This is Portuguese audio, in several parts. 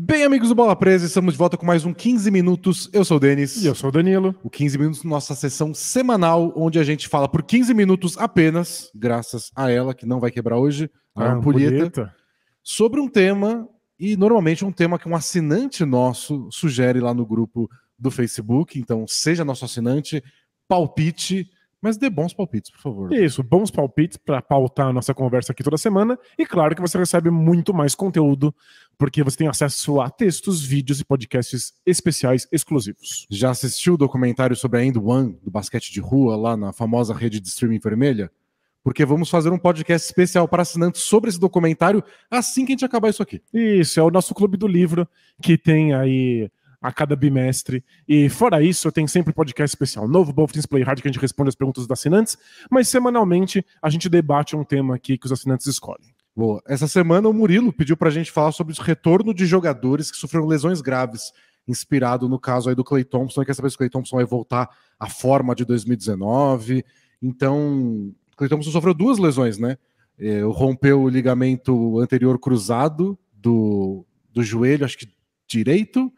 Bem, amigos do Bola Presa, estamos de volta com mais um 15 Minutos. Eu sou o Denis. E eu sou o Danilo. O 15 Minutos, nossa sessão semanal, onde a gente fala por 15 minutos apenas, graças a ela, que não vai quebrar hoje, a ah, ampulheta, ampulheta, sobre um tema, e normalmente um tema que um assinante nosso sugere lá no grupo do Facebook. Então, seja nosso assinante, palpite, mas dê bons palpites, por favor. Isso, bons palpites para pautar a nossa conversa aqui toda semana. E claro que você recebe muito mais conteúdo porque você tem acesso a textos, vídeos e podcasts especiais exclusivos. Já assistiu o documentário sobre a End One do basquete de rua lá na famosa rede de streaming vermelha? Porque vamos fazer um podcast especial para assinantes sobre esse documentário assim que a gente acabar isso aqui. Isso, é o nosso clube do livro que tem aí a cada bimestre. E fora isso, tem sempre podcast especial novo, Bolfins Play Hard, que a gente responde as perguntas dos assinantes, mas semanalmente a gente debate um tema aqui que os assinantes escolhem. Boa. Essa semana o Murilo pediu para a gente falar sobre o retorno de jogadores que sofreram lesões graves, inspirado no caso aí do Clay Thompson. Quer saber se o Clay Thompson vai voltar à forma de 2019? Então, o Clay Thompson sofreu duas lesões, né? É, rompeu o ligamento anterior cruzado do, do joelho, acho que direito,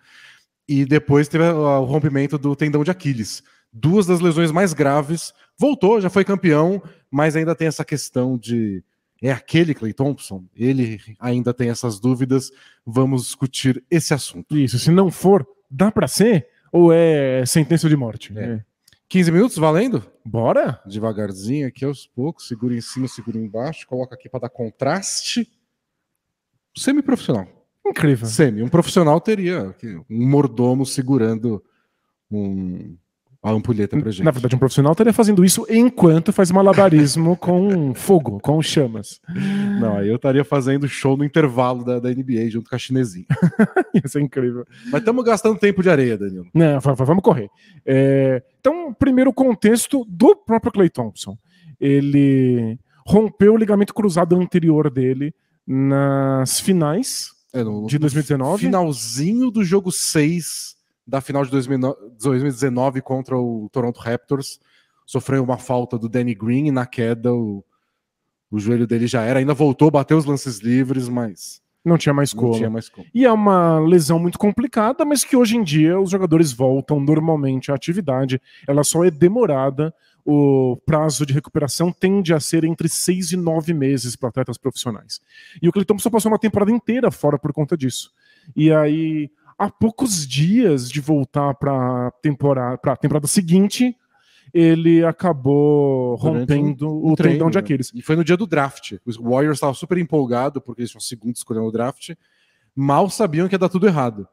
e depois teve o rompimento do tendão de Aquiles. Duas das lesões mais graves. Voltou, já foi campeão, mas ainda tem essa questão de é aquele Clay Thompson? Ele ainda tem essas dúvidas. Vamos discutir esse assunto. Isso, se não for, dá para ser? Ou é sentença de morte? É. é. 15 minutos valendo? Bora! Devagarzinho aqui aos poucos, segura em cima, segura embaixo, coloca aqui para dar contraste. Semi-profissional. Incrível. Semi. Um profissional teria um mordomo segurando um, a ampulheta pra gente. Na verdade, um profissional estaria fazendo isso enquanto faz malabarismo com fogo, com chamas. Não, aí eu estaria fazendo show no intervalo da, da NBA junto com a chinesinha. isso é incrível. Mas estamos gastando tempo de areia, Danilo. Não, vamos correr. É, então, primeiro contexto do próprio Clay Thompson. Ele rompeu o ligamento cruzado anterior dele nas finais é, no, de 2019. Finalzinho do jogo 6 da final de 2019 contra o Toronto Raptors. Sofreu uma falta do Danny Green e na queda o, o joelho dele já era. Ainda voltou, bateu os lances livres, mas. Não tinha mais como. Não tinha mais como. E é uma lesão muito complicada, mas que hoje em dia os jogadores voltam normalmente à atividade. Ela só é demorada. O prazo de recuperação tende a ser entre seis e nove meses para atletas profissionais. E o Cleiton só passou uma temporada inteira fora por conta disso. E aí a poucos dias de voltar para temporada, a temporada seguinte, ele acabou Durante rompendo um, um o treino, tendão de Aquiles. E foi no dia do draft. O Warriors estava super empolgado, porque eles tinham segundo escolhendo o draft. Mal sabiam que ia dar tudo errado.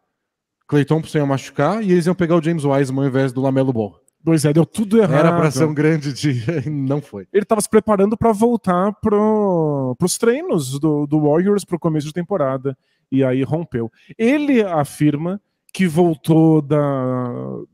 Clay Thompson ia machucar e eles iam pegar o James Wiseman ao invés do Lamelo Ball. Pois é, deu tudo errado. Era para ser um grande dia e não foi. Ele estava se preparando para voltar para os treinos do, do Warriors para o começo de temporada e aí rompeu. Ele afirma que voltou da,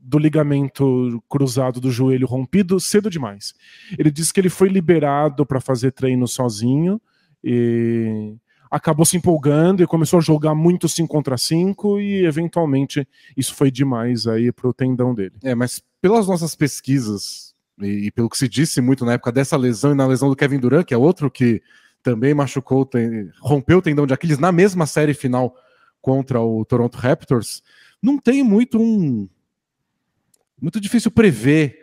do ligamento cruzado do joelho rompido cedo demais. Ele diz que ele foi liberado para fazer treino sozinho e acabou se empolgando e começou a jogar muito 5 contra 5 e eventualmente isso foi demais aí pro tendão dele. É, mas pelas nossas pesquisas e, e pelo que se disse muito na época dessa lesão e na lesão do Kevin Durant, que é outro que também machucou, rompeu o tendão de Aquiles na mesma série final contra o Toronto Raptors. Não tem muito um. Muito difícil prever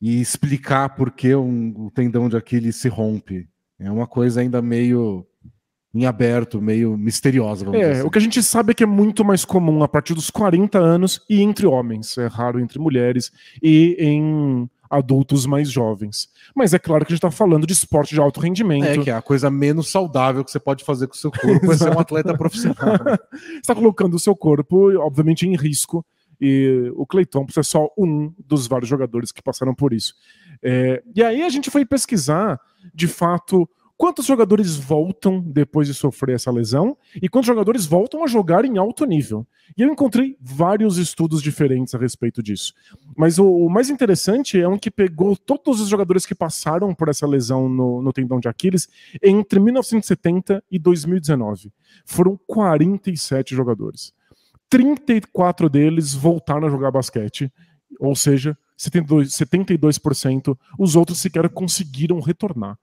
e explicar por que um, o tendão de Aquiles se rompe. É uma coisa ainda meio em aberto, meio misteriosa. é, assim. o que a gente sabe é que é muito mais comum a partir dos 40 anos e entre homens. É raro entre mulheres e em adultos mais jovens. Mas é claro que a gente está falando de esporte de alto rendimento. É, que é a coisa menos saudável que você pode fazer com o seu corpo é ser um atleta profissional. Né? você está colocando o seu corpo, obviamente, em risco. E o Cleiton é só um dos vários jogadores que passaram por isso. É, e aí a gente foi pesquisar, de fato, quantos jogadores voltam depois de sofrer essa lesão e quantos jogadores voltam a jogar em alto nível. E eu encontrei vários estudos diferentes a respeito disso. Mas o, o mais interessante é um que pegou todos os jogadores que passaram por essa lesão no, no tendão de Aquiles entre 1970 e 2019. Foram 47 jogadores. 34 deles voltaram a jogar basquete, ou seja, 72%, 72% os outros sequer conseguiram retornar.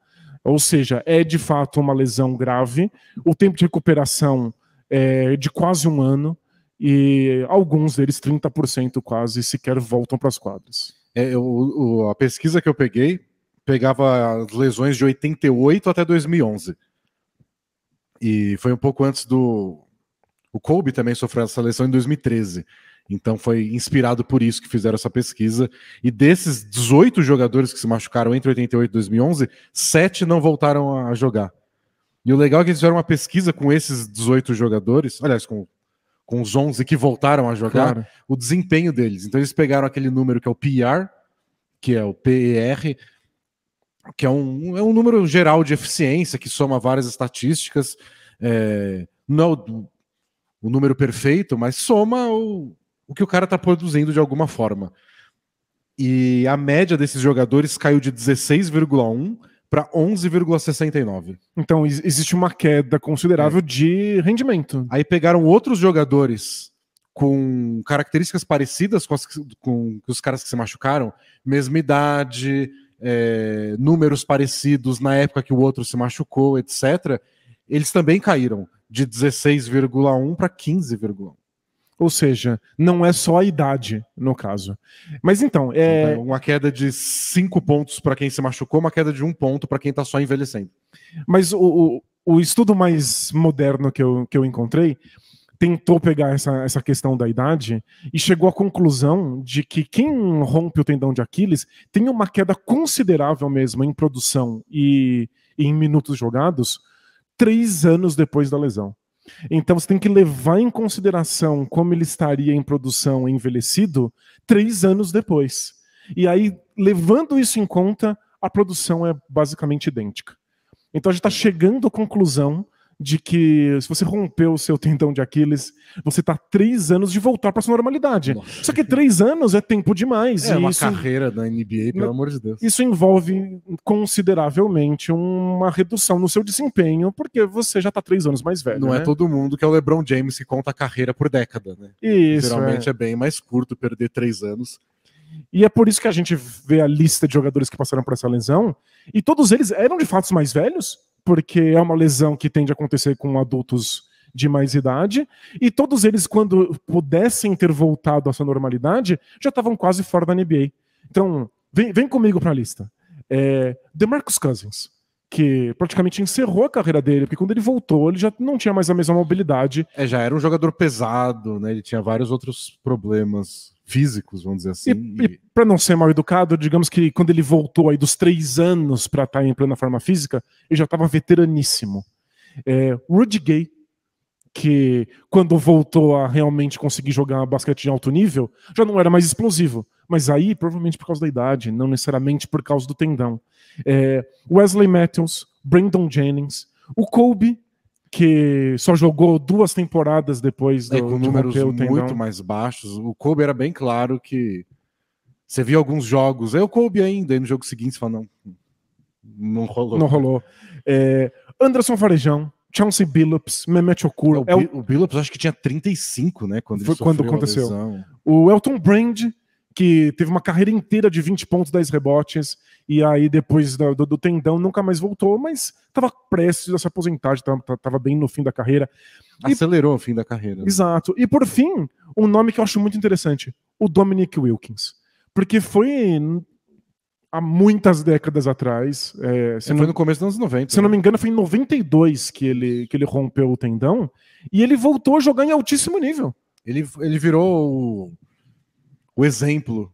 Ou seja, é de fato uma lesão grave. O tempo de recuperação é de quase um ano e alguns deles, 30% quase, sequer voltam para as quadras. É, eu, a pesquisa que eu peguei pegava as lesões de 88 até 2011. E foi um pouco antes do. O Kobe também sofreu essa lesão em 2013. Então foi inspirado por isso que fizeram essa pesquisa. E desses 18 jogadores que se machucaram entre 88 e 2011, 7 não voltaram a jogar. E o legal é que eles fizeram uma pesquisa com esses 18 jogadores, aliás, com, com os 11 que voltaram a jogar, claro. o desempenho deles. Então eles pegaram aquele número que é o PR, que é o PER, que é um, é um número geral de eficiência que soma várias estatísticas. É, não o número perfeito, mas soma o, o que o cara está produzindo de alguma forma. E a média desses jogadores caiu de 16,1 para 11,69. Então existe uma queda considerável é. de rendimento. Aí pegaram outros jogadores com características parecidas com, as, com os caras que se machucaram, mesma idade, é, números parecidos na época que o outro se machucou, etc. Eles também caíram de 16,1 para 15,1. Ou seja, não é só a idade, no caso. Mas então, é. Então, tá, uma queda de cinco pontos para quem se machucou, uma queda de um ponto para quem está só envelhecendo. Mas o, o, o, estudo mais moderno que eu, que eu encontrei tentou pegar essa, essa questão da idade e chegou à conclusão de que quem rompe o tendão de Aquiles tem uma queda considerável mesmo em produção e, e em minutos jogados três anos depois da lesão. Então você tem que levar em consideração como ele estaria em produção envelhecido três anos depois. E aí, levando isso em conta, a produção é basicamente idêntica. Então a gente está uhum. chegando à conclusão de que se você rompeu o seu tendão de Aquiles, você está três anos de voltar para sua normalidade. Nossa. Só que três anos é tempo demais. É uma isso, carreira da NBA, pelo amor de Deus. Isso envolve consideravelmente uma redução no seu desempenho, porque você já está três anos mais velho. Não é né? é todo mundo que é o LeBron James que conta a carreira por década, né? Isso, Geralmente é. é bem mais curto perder três anos. E é por isso que a gente vê a lista de jogadores que passaram por essa lesão, e todos eles eram de fato mais velhos porque é uma lesão que tende a acontecer com adultos de mais idade, e todos eles, quando pudessem ter voltado à sua normalidade, já estavam quase fora da NBA. Então, vem, vem comigo para a lista. É, DeMarcus Cousins, que praticamente encerrou a carreira dele, porque quando ele voltou, ele já não tinha mais a mesma mobilidade. É, já era um jogador pesado, né? Ele tinha vários outros problemas físicos, vamos dizer assim. E, e para não ser mal educado, digamos que quando ele voltou aí dos três anos para estar tá em plena forma física, ele já estava veteraníssimo. É, Rudy Gay, que quando voltou a realmente conseguir jogar basquete de alto nível, já não era mais explosivo mas aí, provavelmente por causa da idade, não necessariamente por causa do tendão. É, Wesley Matthews, Brandon Jennings, o Kobe, que só jogou duas temporadas depois né, do é, com números muito mais baixos. O Kobe era bem claro que você viu alguns jogos. Aí é o Kobe ainda, aí no jogo seguinte você fala, não, não rolou. Não rolou. É, Anderson Farejão. Chauncey Billups, Mehmet Okur. o, é o... o Billups acho que tinha 35, né? Quando Foi quando aconteceu. O Elton Brand que teve uma carreira inteira de 20 pontos, 10 rebotes, e aí depois do, do tendão nunca mais voltou, mas estava prestes a se aposentar, estava bem no fim da carreira. Acelerou e, o fim da carreira. Né? Exato. E por fim, um nome que eu acho muito interessante, o Dominic Wilkins. Porque foi há muitas décadas atrás. É, se é, não, foi no começo dos anos 90. Se né? não me engano, foi em 92 que ele, que ele rompeu o tendão, e ele voltou a jogar em altíssimo nível. Ele, ele virou o exemplo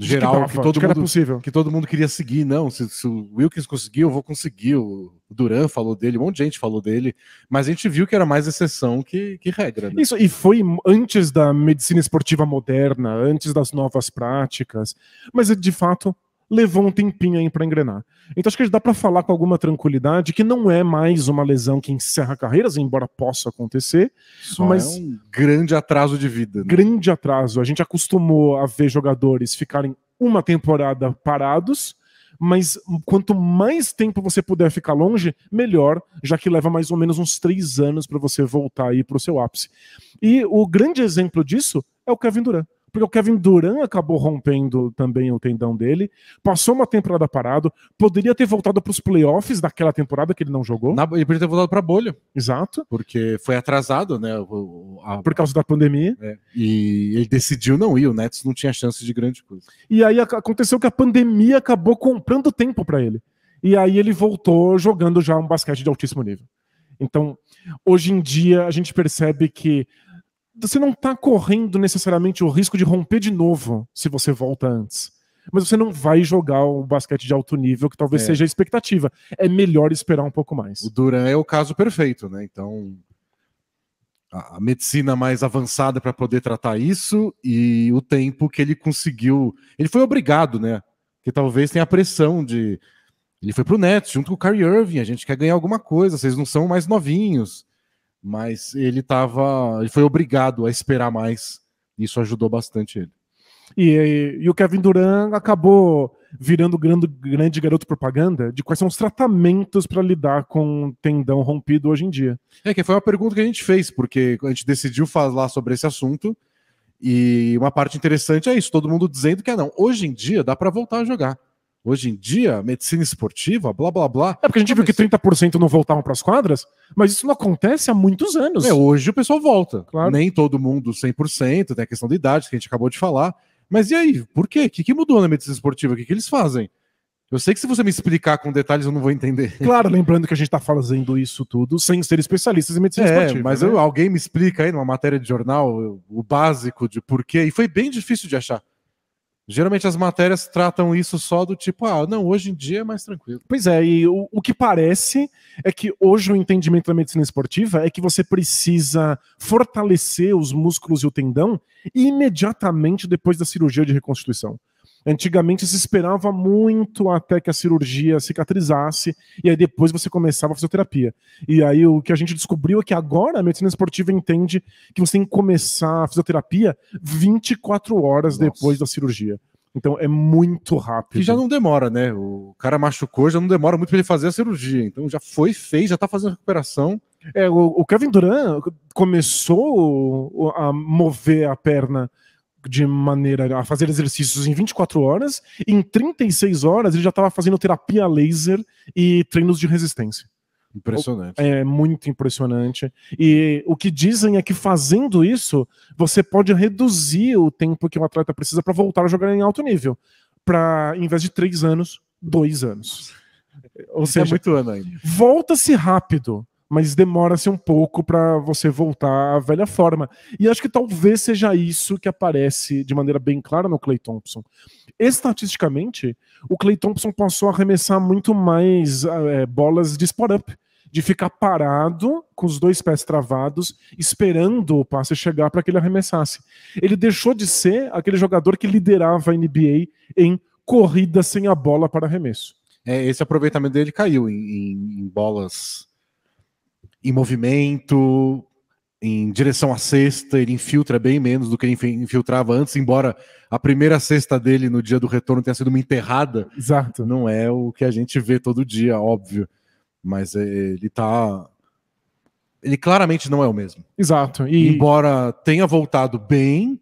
geral que, que, todo que mundo, possível. que todo mundo queria seguir. Não, se, se, o Wilkins conseguiu, eu vou conseguir. O Duran falou dele, um monte de gente falou dele, mas a gente viu que era mais exceção que, que regra. Né? Isso, e foi antes da medicina esportiva moderna, antes das novas práticas, mas de fato levou um tempinho aí para engrenar. Então acho que dá para falar com alguma tranquilidade que não é mais uma lesão que encerra carreiras, embora possa acontecer, Só mas é um grande atraso de vida. Né? Grande atraso. A gente acostumou a ver jogadores ficarem uma temporada parados, mas quanto mais tempo você puder ficar longe, melhor, já que leva mais ou menos uns três anos para você voltar aí para o seu ápice. E o grande exemplo disso é o Kevin Durant porque o Kevin Durant acabou rompendo também o tendão dele, passou uma temporada parado, poderia ter voltado para os playoffs daquela temporada que ele não jogou. Na, ele poderia ter voltado para a bolha. Exato. Porque foi atrasado, né? a, Por causa da pandemia. É. E ele decidiu não ir, o Nets não tinha chance de grande coisa. E aí aconteceu que a pandemia acabou comprando tempo para ele. E aí ele voltou jogando já um basquete de altíssimo nível. Então, hoje em dia, a gente percebe que você não está correndo necessariamente o risco de romper de novo se você volta antes. Mas você não vai jogar o basquete de alto nível, que talvez é. seja a expectativa. É melhor esperar um pouco mais. O Duran é o caso perfeito, né? Então, a medicina mais avançada para poder tratar isso e o tempo que ele conseguiu. Ele foi obrigado, né? Que talvez tenha a pressão de. Ele foi para o Nets junto com o Kyrie Irving. A gente quer ganhar alguma coisa, vocês não são mais novinhos mas ele tava, ele foi obrigado a esperar mais, isso ajudou bastante ele. E, e, e o Kevin Durant acabou virando grande, grande garoto propaganda de quais são os tratamentos para lidar com tendão rompido hoje em dia. É que foi uma pergunta que a gente fez, porque a gente decidiu falar sobre esse assunto. E uma parte interessante é isso, todo mundo dizendo que ah, não, hoje em dia dá para voltar a jogar. Hoje em dia, medicina esportiva, blá blá blá. É porque a gente ah, viu que 30% não voltavam para as quadras, mas isso não acontece há muitos anos. É, hoje o pessoal volta. Claro. Nem todo mundo 100%, tem a questão da idade que a gente acabou de falar. Mas e aí? Por quê? O que, que mudou na medicina esportiva? O que, que eles fazem? Eu sei que se você me explicar com detalhes, eu não vou entender. Claro, lembrando que a gente está fazendo isso tudo sem ser especialistas em medicina é, esportiva. Mas né? eu, alguém me explica aí numa matéria de jornal o básico de porquê. E foi bem difícil de achar. Geralmente as matérias tratam isso só do tipo, ah, não, hoje em dia é mais tranquilo. Pois é, e o, o que parece é que hoje o entendimento da medicina esportiva é que você precisa fortalecer os músculos e o tendão imediatamente depois da cirurgia de reconstituição. Antigamente se esperava muito até que a cirurgia cicatrizasse e aí depois você começava a fisioterapia. E aí o que a gente descobriu é que agora a medicina esportiva entende que você tem que começar a fisioterapia 24 horas Nossa. depois da cirurgia. Então é muito rápido. Que já não demora, né? O cara machucou, já não demora muito para ele fazer a cirurgia. Então já foi, feito já está fazendo a recuperação. É, o, Kevin Durant começou a mover a perna de maneira a fazer exercícios em 24 horas, e em 36 horas ele já estava fazendo terapia laser e treinos de resistência. Impressionante. É muito impressionante. E o que dizem é que fazendo isso, você pode reduzir o tempo que um atleta precisa para voltar a jogar em alto nível. Para, em vez de três anos, dois anos. Ou é seja, é muito ano ainda. Volta-se rápido mas demora-se um pouco para você voltar à velha forma. E acho que talvez seja isso que aparece de maneira bem clara no Clay Thompson. Estatisticamente, o Clay Thompson passou a arremessar muito mais é, bolas de spot-up, de ficar parado com os dois pés travados, esperando o passe chegar para que ele arremessasse. Ele deixou de ser aquele jogador que liderava a NBA em corrida sem a bola para arremesso. É, esse aproveitamento dele caiu em, em, em bolas em movimento, em direção à cesta, ele infiltra bem menos do que ele infiltrava antes, embora a primeira cesta dele no dia do retorno tenha sido uma enterrada. Exato. Não é o que a gente vê todo dia, óbvio. Mas é, ele tá. Ele claramente não é o mesmo. Exato. E... Embora tenha voltado bem,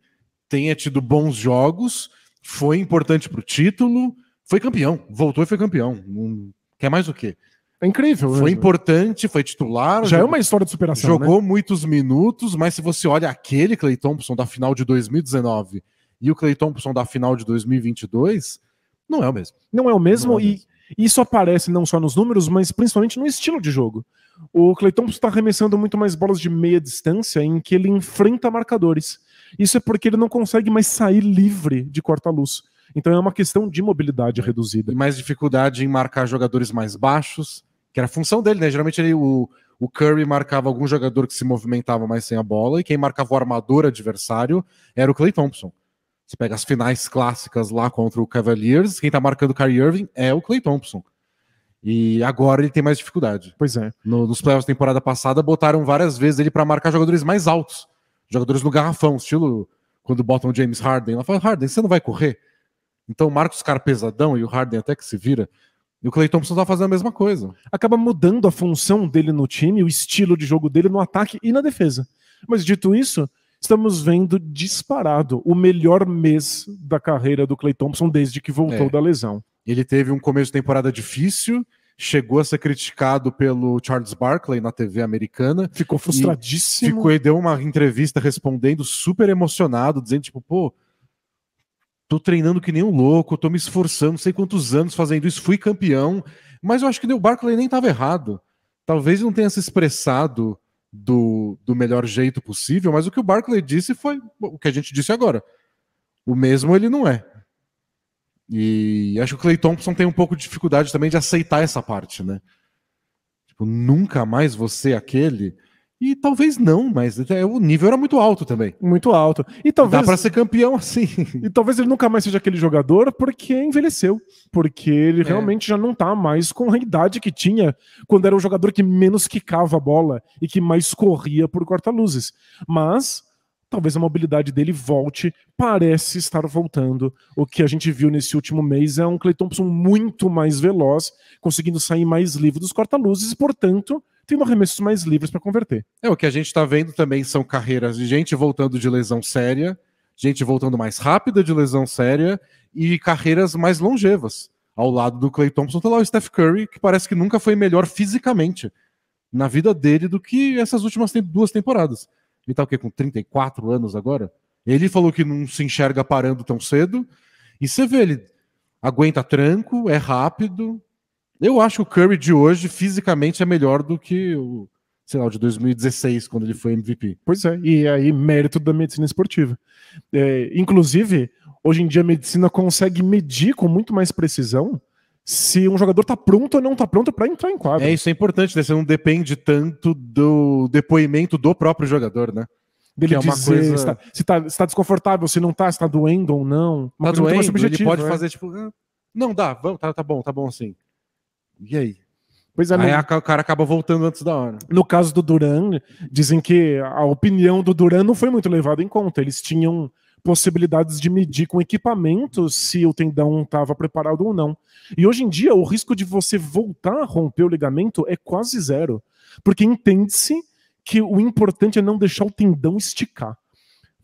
tenha tido bons jogos, foi importante para o título, foi campeão, voltou e foi campeão. Quer mais o quê? É incrível. Foi mesmo. Né? importante, foi titular. Já é jogou, é uma história de superação. Jogou né? muitos minutos, mas se você olha aquele Clay Thompson da final de 2019 e o Clay Thompson da final de 2022, não é o mesmo. Não é o mesmo, é o mesmo. e isso aparece não só nos números, mas principalmente no estilo de jogo. O Clay Thompson está arremessando muito mais bolas de meia distância em que ele enfrenta marcadores. Isso é porque ele não consegue mais sair livre de corta-luz. Então é uma questão de mobilidade é. reduzida. E mais dificuldade em marcar jogadores mais baixos que era a função dele, né? Geralmente ele, o, o Curry marcava algum jogador que se movimentava mais sem a bola, e quem marcava o armador adversário era o Clay Thompson. Você pega as finais clássicas lá contra o Cavaliers, quem tá marcando o Kyrie Irving é o Clay Thompson. E agora ele tem mais dificuldade. Pois é. No, nos playoffs da temporada passada, botaram várias vezes ele para marcar jogadores mais altos. Jogadores no garrafão, estilo quando botam o James Harden. Ela fala, Harden, você não vai correr? Então marca os caras pesadão e o Harden até que se vira. E o Clay Thompson tá fazendo a mesma coisa. Acaba mudando a função dele no time, o estilo de jogo dele no ataque e na defesa. Mas dito isso, estamos vendo disparado o melhor mês da carreira do Clay Thompson desde que voltou é. da lesão. Ele teve um começo de temporada difícil, chegou a ser criticado pelo Charles Barkley na TV americana. Ficou frustradíssimo. E ficou e deu uma entrevista respondendo super emocionado, dizendo tipo, pô, tô treinando que nem um louco, tô me esforçando, não sei quantos anos fazendo isso, fui campeão, mas eu acho que o Barclay nem estava errado. Talvez não tenha se expressado do, do melhor jeito possível, mas o que o Barclay disse foi o que a gente disse agora. O mesmo ele não é. E acho que o Clay Thompson tem um pouco de dificuldade também de aceitar essa parte, né? Tipo, nunca mais você aquele. E talvez não, mas é, o nível era muito alto também. Muito alto. E talvez. Dá para ser campeão assim. E talvez ele nunca mais seja aquele jogador porque envelheceu. Porque ele é. realmente já não tá mais com a idade que tinha quando era o jogador que menos quicava a bola e que mais corria por corta-luzes. Mas talvez a mobilidade dele volte, parece estar voltando. O que a gente viu nesse último mês é um Clay Thompson muito mais veloz, conseguindo sair mais livre dos corta-luzes e, portanto, tendo arremessos mais livres para converter. É, o que a gente está vendo também são carreiras de gente voltando de lesão séria, gente voltando mais rápida de lesão séria e carreiras mais longevas. Ao lado do Clay Thompson, tá lá o Steph Curry, que parece que nunca foi melhor fisicamente na vida dele do que essas últimas duas temporadas. Ele tá o quê? Com 34 anos agora? Ele falou que não se enxerga parando tão cedo. E você vê, ele aguenta tranco, é rápido, eu acho que o Curry de hoje fisicamente é melhor do que o, sei lá, de 2016, quando ele foi MVP. Pois é, e aí mérito da medicina esportiva. É, inclusive, hoje em dia a medicina consegue medir com muito mais precisão se um jogador está pronto ou não está pronto para entrar em quadra. É, isso é importante, né? Você não depende tanto do depoimento do próprio jogador, né? Dele é uma dizer, coisa... se, está, se, tá, se tá desconfortável, se não está se está doendo ou não. Uma tá doendo, ele pode né? fazer tipo, ah, não, dá, vamos, tá, tá bom, tá bom assim. E aí? Pois é, aí o cara acaba voltando antes da hora. No caso do Duran, dizem que a opinião do Duran não foi muito levada em conta. Eles tinham possibilidades de medir com equipamento se o tendão estava preparado ou não. E hoje em dia, o risco de você voltar a romper o ligamento é quase zero. Porque entende-se que o importante é não deixar o tendão esticar.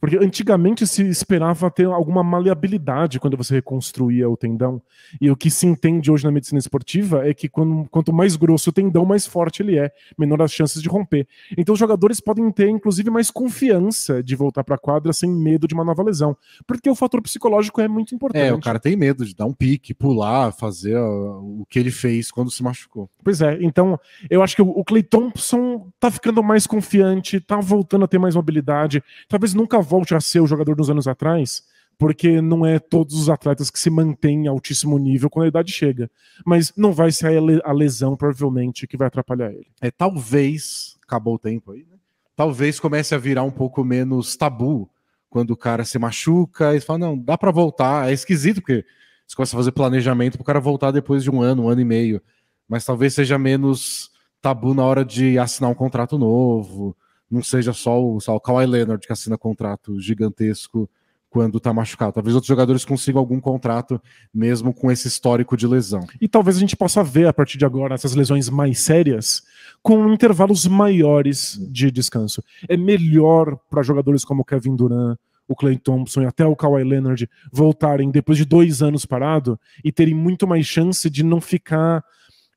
Porque antigamente se esperava ter alguma maleabilidade quando você reconstruía o tendão. E o que se entende hoje na medicina esportiva é que quando, quanto mais grosso o tendão, mais forte ele é, menor as chances de romper. Então os jogadores podem ter, inclusive, mais confiança de voltar para a quadra sem medo de uma nova lesão. Porque o fator psicológico é muito importante. É, o cara tem medo de dar um pique, pular, fazer o que ele fez quando se machucou. Pois é, então eu acho que o Clay Thompson tá ficando mais confiante, tá voltando a ter mais mobilidade. Talvez nunca volte a ser o jogador dos anos atrás, porque não é todos os atletas que se mantêm em altíssimo nível quando a idade chega. Mas não vai ser a lesão, provavelmente, que vai atrapalhar ele. É, talvez, acabou o tempo aí, né? Talvez comece a virar um pouco menos tabu quando o cara se machuca e fala, não, dá para voltar. É esquisito, porque você começa a fazer planejamento para o cara voltar depois de um ano, um ano e meio. Mas talvez seja menos tabu na hora de assinar um contrato novo, não seja só o, só o Kawhi Leonard que assina contrato gigantesco quando está machucado. Talvez outros jogadores consigam algum contrato mesmo com esse histórico de lesão. E talvez a gente possa ver a partir de agora essas lesões mais sérias com intervalos maiores de descanso. É melhor para jogadores como Kevin Durant, o Clay Thompson e até o Kawhi Leonard voltarem depois de dois anos parado e terem muito mais chance de não ficar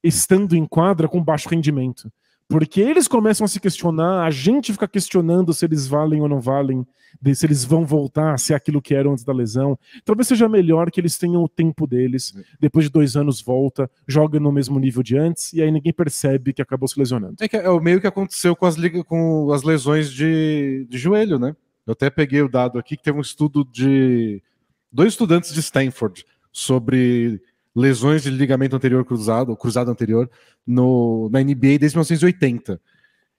estando em quadra com baixo rendimento. Porque eles começam a se questionar, a gente fica questionando se eles valem ou não valem, se eles vão voltar, se é aquilo que eram antes da lesão. Talvez seja melhor que eles tenham o tempo deles, depois de dois anos volta, joga no mesmo nível de antes, e aí ninguém percebe que acabou se lesionando. É, que é o meio que aconteceu com as, com as lesões de, de joelho, né? Eu até peguei o dado aqui que tem um estudo de dois estudantes de Stanford sobre lesões de ligamento anterior cruzado, cruzado anterior, no, na NBA desde 1980.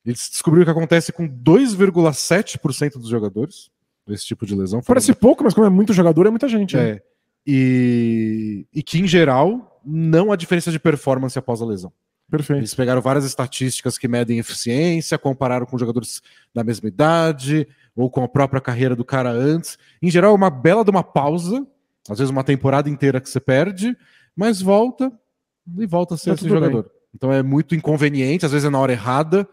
Eles descobriram que acontece com 2,7% dos jogadores, esse tipo de lesão. Parece pouco, mas como é muito jogador, é muita gente. Né? É. E, e que, em geral, não há diferença de performance após a lesão. Perfeito. Eles pegaram várias estatísticas que medem eficiência, compararam com jogadores da mesma idade ou com a própria carreira do cara antes. Em geral, é uma bela de uma pausa, às vezes uma temporada inteira que você perde, mas volta e volta a ser tá esse jogador. Bem. Então é muito inconveniente, às vezes é na hora errada,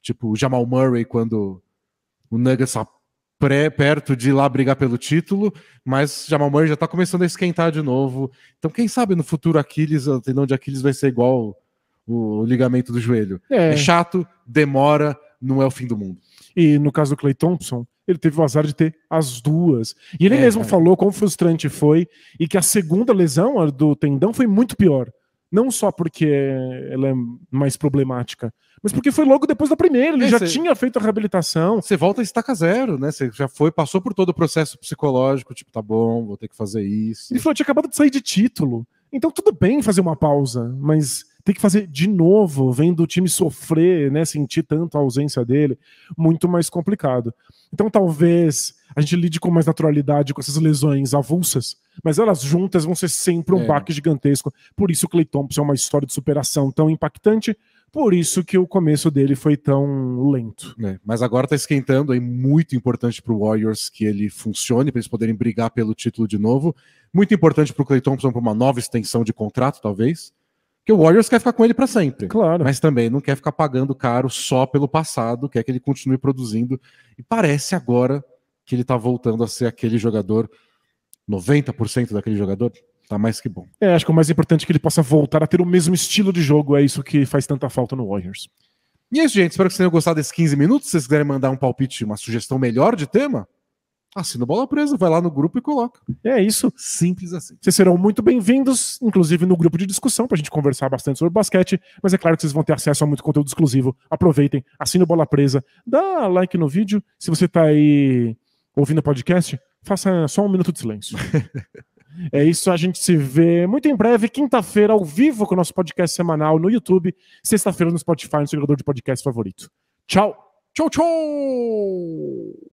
tipo o Jamal Murray quando o Nuggets está perto de ir lá brigar pelo título, mas Jamal Murray já está começando a esquentar de novo. Então, quem sabe no futuro Aquiles, o tendão de Aquiles vai ser igual o ligamento do joelho. É. é, chato, demora, não é o fim do mundo. E no caso do Clay Thompson, ele teve o azar de ter as duas. E ele é, mesmo falou quão frustrante foi e que a segunda lesão, a do tendão, foi muito pior. Não só porque ela é mais problemática, mas porque foi logo depois da primeira, ele é, já cê... tinha feito a reabilitação. Você volta a estaca zero, né? Você já foi, passou por todo o processo psicológico, tipo, tá bom, vou ter que fazer isso. Ele falou, tinha acabado de sair de título. Então tudo bem fazer uma pausa, mas ter que fazer de novo, vendo o time sofrer, né, sentir tanto a ausência dele, muito mais complicado. Então talvez a gente lide com mais naturalidade com essas lesões avulsas, mas elas juntas vão ser sempre um é. baque gigantesco. Por isso o Clay Thompson é uma história de superação tão impactante, por isso que o começo dele foi tão lento. É, mas agora está esquentando, é muito importante para o Warriors que ele funcione, para eles poderem brigar pelo título de novo. Muito importante para o Clay Thompson, para uma nova extensão de contrato, talvez. Porque o Warriors quer ficar com ele para sempre. Claro. Mas também não quer ficar pagando caro só pelo passado, quer que ele continue produzindo. E parece agora que ele está voltando a ser aquele jogador, 90% daquele jogador. Tá mais que bom. É, acho que o mais importante é que ele possa voltar a ter o mesmo estilo de jogo. É isso que faz tanta falta no Warriors. E é isso, gente. Espero que vocês tenham gostado desses 15 minutos. Se vocês quiserem mandar um palpite, uma sugestão melhor de tema, Assina a bola presa, vai lá no grupo e coloca. É isso. Simples assim. Vocês serão muito bem-vindos, inclusive no grupo de discussão, para a gente conversar bastante sobre basquete. Mas é claro que vocês vão ter acesso a muito conteúdo exclusivo. Aproveitem, assina a bola presa, dá like no vídeo. Se você está aí ouvindo o podcast, faça só um minuto de silêncio. É isso, a gente se vê muito em breve, quinta-feira, ao vivo, com o nosso podcast semanal no YouTube, sexta-feira no Spotify, no seu jogador de podcast favorito. Tchau! Tchau, tchau!